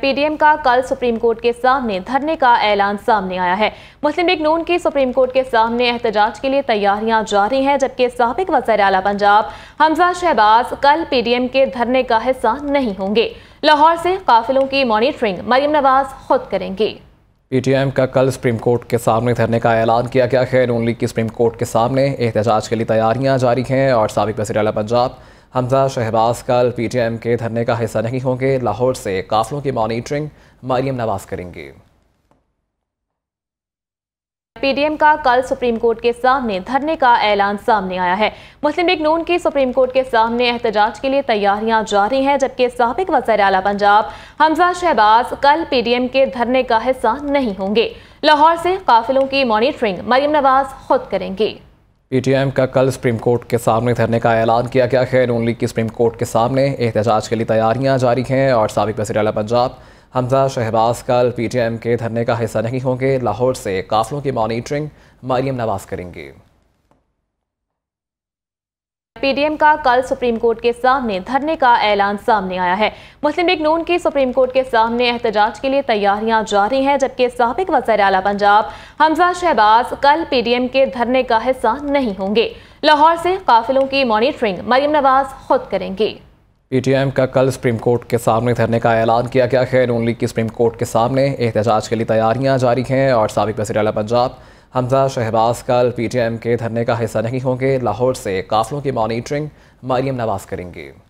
PDM का कल supreme court के सामने धरने का ऐलान सामने आया है मुस्लिम लीग नून की सुप्रीम कोर्ट के सामने एहतजाज के लिए तैयारियां जारी हैं जबकि सबक वजर अला पंजाब हमजा शहबाज कल पीडीएम के धरने का हिस्सा नहीं होंगे लाहौर से काफिलों की मॉनिटरिंग मरियम नवाज खुद करेंगे पीटीएम का कल सुप्रीम कोर्ट के सामने धरने का ऐलान किया गया है नून लीग की सुप्रीम कोर्ट के सामने एहतजाज के लिए तैयारियां जारी हैं और सबक वजी पंजाब हमजा शहबाज कल पीटीएम के धरने का हिस्सा नहीं होंगे लाहौर से काफलों की मॉनिटरिंग मरियम नवाज करेंगे पीडीएम का कल सुप्रीम कोर्ट के सामने धरने का ऐलान सामने आया है मुस्लिम लीग नून की सुप्रीम कोर्ट के सामने एहतजाज के लिए तैयारियां जारी हैं जबकि सबक वजर अला पंजाब हमजा शहबाज कल पीडीएम के धरने का हिस्सा नहीं होंगे लाहौर से काफिलों की मॉनिटरिंग मरियम नवाज खुद करेंगे पीटीएम का कल सुप्रीम कोर्ट के सामने धरने का ऐलान किया गया है नून लीग की सुप्रीम कोर्ट के सामने एहतजाज के लिए तैयारियां जारी हैं और सबक वजी अला पंजाब हमजा शहबाज कल पीटीएम के धरने का हिस्सा नहीं होंगे लाहौर से काफलों की मॉनिटरिंग मारियम नवाज करेंगे पीडीएम का कल सुप्रीम कोर्ट के सामने धरने का ऐलान सामने आया है मुस्लिम लीग नून की सुप्रीम कोर्ट के सामने एहतजाज के लिए तैयारियां जारी हैं जबकि सबक वजर अला पंजाब हमजा शहबाज कल पीडीएम के धरने का हिस्सा नहीं होंगे लाहौर से काफिलों की मॉनिटरिंग मरीम नवाज खुद करेंगे पीटीएम का कल सुप्रीम कोर्ट के सामने धरने का ऐलान किया गया है नून लीग की सुप्रीम कोर्ट के सामने एहतजाज के लिए तैयारियां जारी हैं और सबक वजी पंजाब हमजा शहबाज कल पीटीएम के धरने का हिस्सा नहीं होंगे लाहौर से काफलों की मॉनिटरिंग मरियम नवाज करेंगे